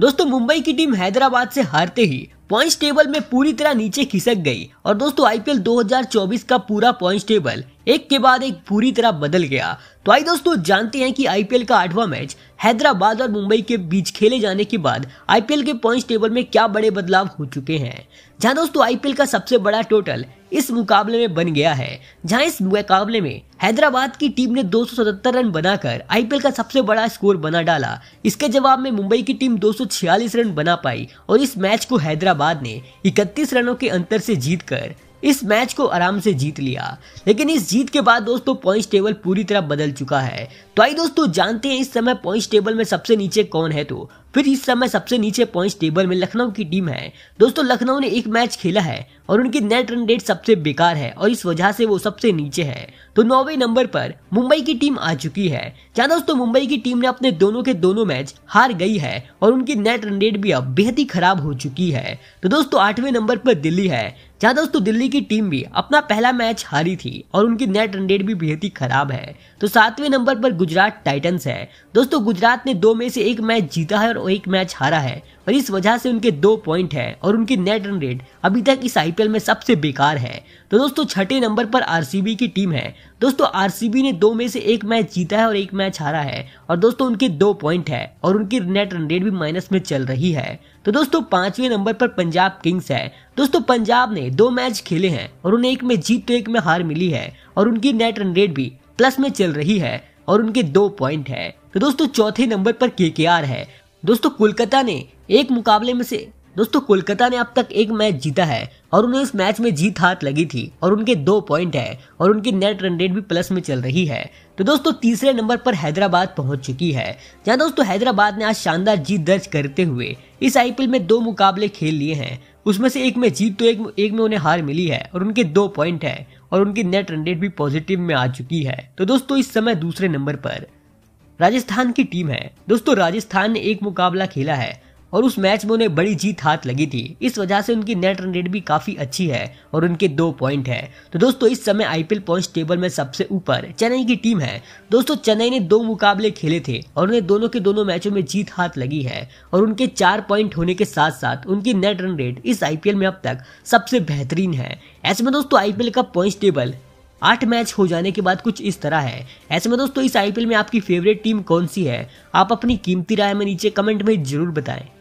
दोस्तों मुंबई की टीम हैदराबाद से हारते ही पॉइंट्स टेबल में पूरी तरह नीचे खिसक गई और दोस्तों आईपीएल 2024 का पूरा पॉइंट्स टेबल एक के बाद एक पूरी तरह बदल गया तो आई दोस्तों जानते हैं कि आईपीएल का आठवां मैच हैदराबाद और मुंबई के बीच खेले जाने के बाद आईपीएल के पॉइंट्स टेबल में क्या बड़े बदलाव हो चुके हैं जहां दोस्तों आईपीएल का सबसे बड़ा टोटल इस मुकाबले में बन गया है जहां इस मुकाबले में हैदराबाद की टीम ने 277 रन बनाकर आईपीएल का सबसे बड़ा स्कोर बना डाला इसके जवाब में मुंबई की टीम 246 रन बना पाई और इस मैच को हैदराबाद ने 31 रनों के अंतर से जीतकर इस मैच को आराम से जीत लिया लेकिन इस जीत के बाद दोस्तों पॉइंट टेबल पूरी तरह बदल चुका है तो आई दोस्तों जानते हैं इस समय पॉइंट टेबल में सबसे नीचे कौन है तो फिर इस समय सबसे नीचे पॉइंट टेबल में लखनऊ की टीम है दोस्तों लखनऊ ने एक मैच खेला है और उनकी नेट रन रेट सबसे बेकार है और इस वजह से वो सबसे नीचे है तो नौवे नंबर पर मुंबई की टीम आ चुकी है क्या दोस्तों मुंबई की टीम ने अपने दोनों के दोनों मैच हार गई है और उनकी नेट रन रेट भी अब बेहद ही खराब हो चुकी है तो दोस्तों आठवें नंबर पर दिल्ली है क्या दोस्तों दिल्ली की टीम भी अपना पहला मैच हारी थी और उनकी नेट रन रेट भी बेहद ही खराब है तो सातवें नंबर पर गुजरात टाइटन्स है दोस्तों गुजरात ने दो में से एक मैच जीता है और एक मैच हारा है और इस वजह से उनके दो पॉइंट है और उनकी नेट रन रेट अभी तक इस आईपीएल में सबसे बेकार है तो दोस्तों छठे नंबर पर आरसीबी की टीम है दोस्तों आरसीबी ने दो में से एक मैच जीता है और एक मैच हारा है और दोस्तों उनके दो पॉइंट है और उनकी नेट रन रेट भी माइनस में चल रही है तो दोस्तों पांचवें नंबर पर पंजाब किंग्स है दोस्तों पंजाब ने दो मैच खेले हैं और उन्हें एक में जीत तो एक में हार मिली है और उनकी नेट रन रेट भी प्लस में चल रही है और उनके दो पॉइंट है तो दोस्तों चौथे नंबर पर के है दोस्तों कोलकाता ने एक मुकाबले में से दोस्तों कोलकाता ने अब तक एक मैच जीता है और उन्हें उस मैच में जीत हाथ लगी थी और उनके दो पॉइंट है और उनकी नेट रन रेट भी प्लस में चल रही है तो दोस्तों तीसरे नंबर पर हैदराबाद पहुंच चुकी है जहां दोस्तों हैदराबाद ने आज शानदार जीत दर्ज करते हुए इस आईपीएल में दो मुकाबले खेल लिए हैं उसमें से एक में जीत तो एक, एक में उन्हें हार मिली है और उनके दो पॉइंट है और उनकी नेट रन रेट भी पॉजिटिव में आ चुकी है तो दोस्तों इस समय दूसरे नंबर पर राजस्थान की टीम है दोस्तों राजस्थान ने एक मुकाबला खेला है और उस मैच में उन्हें बड़ी जीत हाथ लगी थी इस वजह से उनकी नेट रन रेट भी काफी अच्छी है और उनके दो पॉइंट है तो दोस्तों इस समय आईपीएल पॉइंट टेबल में सबसे ऊपर चेन्नई की टीम है दोस्तों चेन्नई ने दो मुकाबले खेले थे और उन्हें दोनों के दोनों मैचों में जीत हाथ लगी है और उनके चार पॉइंट होने के साथ साथ उनकी नेट रन रेट इस आईपीएल में अब तक सबसे बेहतरीन है ऐसे में दोस्तों आईपीएल का पॉइंट टेबल आठ मैच हो जाने के बाद कुछ इस तरह है ऐसे में दोस्तों इस आईपीएल में आपकी फेवरेट टीम कौन सी है आप अपनी कीमती राय में नीचे कमेंट में जरूर बताएं